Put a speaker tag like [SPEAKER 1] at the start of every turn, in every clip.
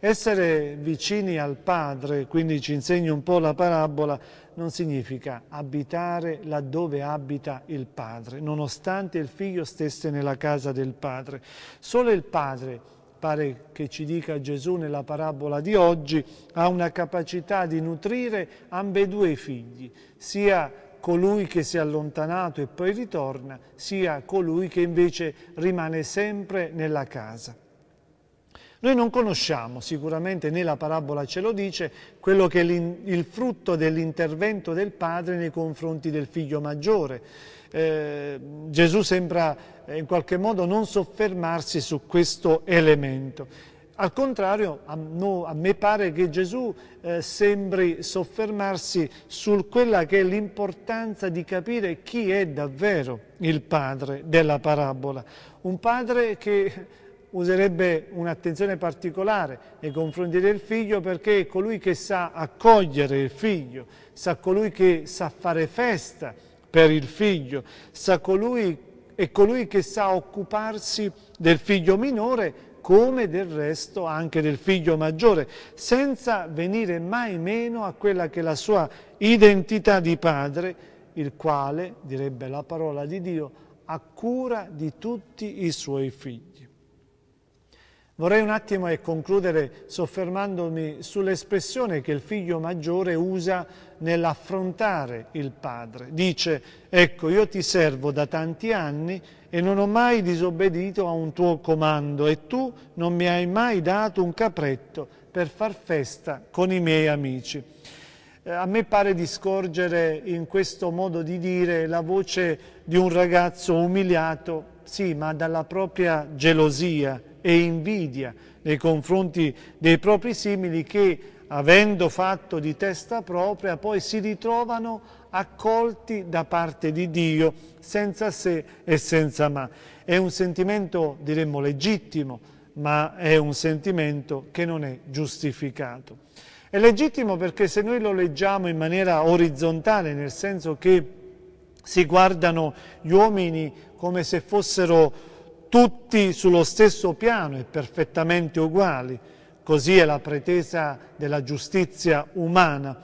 [SPEAKER 1] Essere vicini al Padre, quindi ci insegna un po' la parabola, non significa abitare laddove abita il Padre, nonostante il Figlio stesse nella casa del Padre. Solo il Padre, pare che ci dica Gesù nella parabola di oggi, ha una capacità di nutrire ambedue i figli, sia colui che si è allontanato e poi ritorna, sia colui che invece rimane sempre nella casa. Noi non conosciamo sicuramente, né la parabola ce lo dice, quello che è il frutto dell'intervento del padre nei confronti del figlio maggiore. Eh, Gesù sembra eh, in qualche modo non soffermarsi su questo elemento. Al contrario, a, no, a me pare che Gesù eh, sembri soffermarsi su quella che è l'importanza di capire chi è davvero il padre della parabola. Un padre che userebbe un'attenzione particolare nei confronti del figlio perché è colui che sa accogliere il figlio, sa colui che sa fare festa per il figlio, colui, è colui che sa occuparsi del figlio minore come del resto anche del figlio maggiore, senza venire mai meno a quella che è la sua identità di padre, il quale, direbbe la parola di Dio, ha cura di tutti i suoi figli. Vorrei un attimo e concludere soffermandomi sull'espressione che il figlio maggiore usa nell'affrontare il padre. Dice, ecco io ti servo da tanti anni e non ho mai disobbedito a un tuo comando e tu non mi hai mai dato un capretto per far festa con i miei amici. Eh, a me pare di scorgere in questo modo di dire la voce di un ragazzo umiliato sì, ma dalla propria gelosia e invidia nei confronti dei propri simili che, avendo fatto di testa propria, poi si ritrovano accolti da parte di Dio senza se e senza ma. È un sentimento, diremmo, legittimo, ma è un sentimento che non è giustificato. È legittimo perché se noi lo leggiamo in maniera orizzontale, nel senso che si guardano gli uomini come se fossero tutti sullo stesso piano e perfettamente uguali. Così è la pretesa della giustizia umana,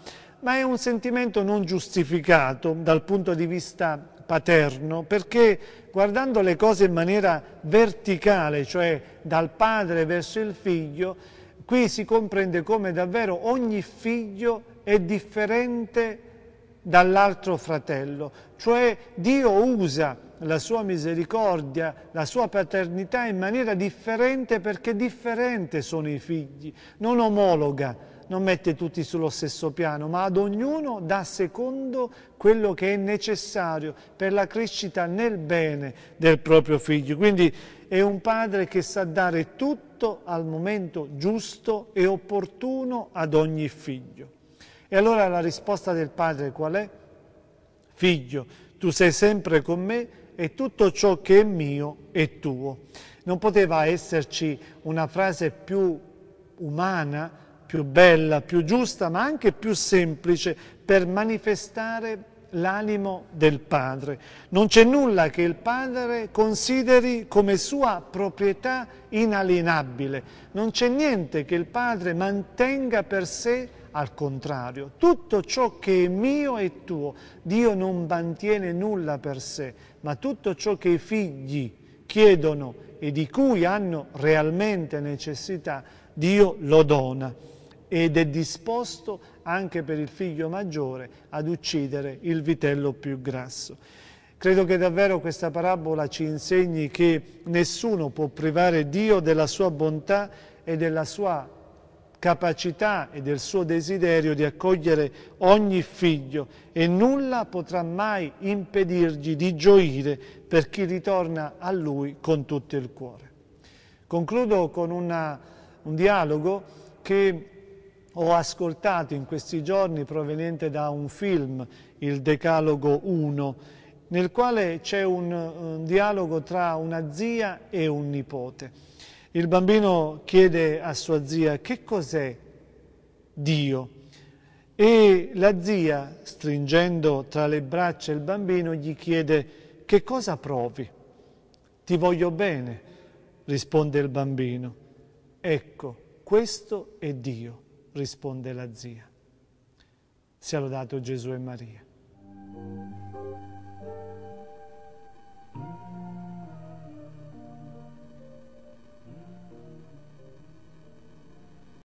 [SPEAKER 1] ma è un sentimento non giustificato dal punto di vista paterno, perché guardando le cose in maniera verticale, cioè dal padre verso il figlio, qui si comprende come davvero ogni figlio è differente dall'altro fratello, cioè Dio usa la sua misericordia, la sua paternità in maniera differente perché differente sono i figli, non omologa, non mette tutti sullo stesso piano, ma ad ognuno dà secondo quello che è necessario per la crescita nel bene del proprio figlio. Quindi è un padre che sa dare tutto al momento giusto e opportuno ad ogni figlio. E allora la risposta del padre qual è? Figlio, tu sei sempre con me e tutto ciò che è mio è tuo. Non poteva esserci una frase più umana, più bella, più giusta, ma anche più semplice per manifestare l'animo del padre. Non c'è nulla che il padre consideri come sua proprietà inalienabile, non c'è niente che il padre mantenga per sé al contrario, tutto ciò che è mio è tuo. Dio non mantiene nulla per sé, ma tutto ciò che i figli chiedono e di cui hanno realmente necessità, Dio lo dona ed è disposto anche per il figlio maggiore ad uccidere il vitello più grasso. Credo che davvero questa parabola ci insegni che nessuno può privare Dio della sua bontà e della sua capacità e del suo desiderio di accogliere ogni figlio e nulla potrà mai impedirgli di gioire per chi ritorna a lui con tutto il cuore. Concludo con una, un dialogo che ho ascoltato in questi giorni proveniente da un film, il Decalogo 1, nel quale c'è un, un dialogo tra una zia e un nipote. Il bambino chiede a sua zia che cos'è Dio e la zia, stringendo tra le braccia il bambino, gli chiede che cosa provi. Ti voglio bene, risponde il bambino. Ecco, questo è Dio, risponde la zia. Sia lodato Gesù e Maria.